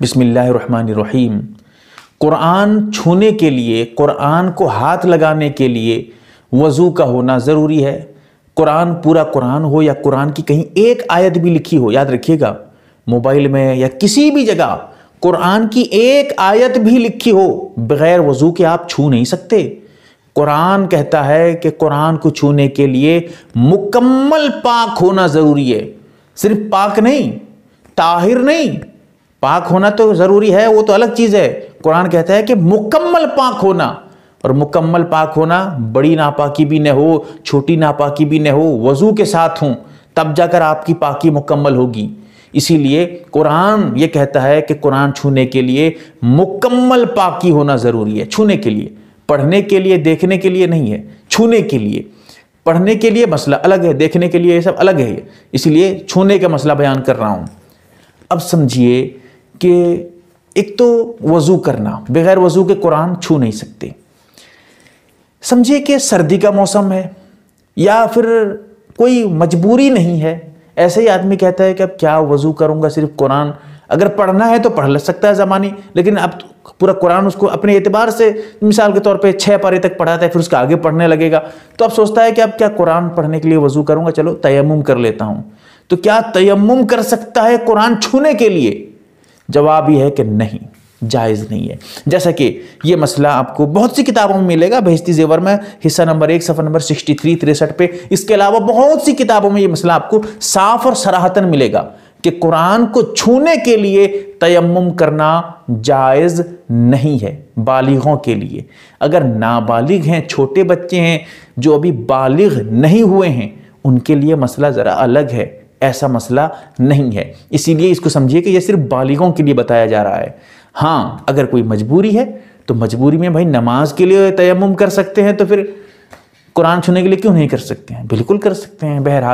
बिसमीम क़ुरान छूने के लिए क़ुरान को हाथ लगाने के लिए वज़ू का होना ज़रूरी है कुरान पूरा कुरान हो या कुरान की कहीं एक आयत भी लिखी हो याद रखिएगा मोबाइल में या किसी भी जगह कुरान की एक आयत भी लिखी हो बगैर वज़ू के आप छू नहीं सकते कुरान कहता है कि कुरान को छूने के लिए मुकम्मल पाक होना ज़रूरी है सिर्फ पाक नहीं ताहिर नहीं पाक होना तो ज़रूरी है वो तो अलग चीज़ है कुरान कहता है कि मुकम्मल पाक होना और मुकम्मल पाक होना बड़ी नापाकी भी न हो छोटी नापाकी भी न हो वज़ू के साथ हो तब जाकर आपकी पाकी मुकम्मल होगी इसीलिए कुरान ये कहता है कि कुरान छूने के लिए मुकम्मल पाकी होना ज़रूरी है छूने के लिए पढ़ने के लिए देखने के लिए नहीं है छूने के लिए पढ़ने के लिए मसला अलग है देखने के लिए ये सब अलग है इसलिए छूने का मसला बयान कर रहा हूँ अब समझिए कि एक तो वज़ू करना बगैर वज़ू के कुरान छू नहीं सकते समझिए कि सर्दी का मौसम है या फिर कोई मजबूरी नहीं है ऐसे ही आदमी कहता है कि अब क्या वज़ू करूँगा सिर्फ कुरान अगर पढ़ना है तो पढ़ ले सकता है ज़मानी लेकिन अब तो पूरा कुरान उसको अपने एतबार से मिसाल के तौर पे छः पारे तक पढ़ाता है फिर उसका आगे पढ़ने लगेगा तो अब सोचता है कि अब क्या कुरान पढ़ने के लिए वज़ू करूँगा चलो तयम कर लेता हूँ तो क्या तयम कर सकता है कुरान छूने के लिए जवाब ये है कि नहीं जायज़ नहीं है जैसा कि ये मसला आपको बहुत सी किताबों में मिलेगा बहस्ती जेवर में हिस्सा नंबर एक सफ़र नंबर सिक्सटी थ्री तिरसठ पे इसके अलावा बहुत सी किताबों में ये मसला आपको साफ और सराहतन मिलेगा कि कुरान को छूने के लिए तयम करना जायज़ नहीं है बालिगों के लिए अगर नाबालिग हैं छोटे बच्चे हैं जो अभी बालिग नहीं हुए हैं उनके लिए मसला ज़रा अलग है ऐसा मसला नहीं है इसीलिए इसको समझिए कि यह सिर्फ बालिगों के लिए बताया जा रहा है हाँ अगर कोई मजबूरी है तो मजबूरी में भाई नमाज के लिए तयम कर सकते हैं तो फिर कुरान छूने के लिए क्यों नहीं कर सकते हैं बिल्कुल कर सकते हैं बहरहाल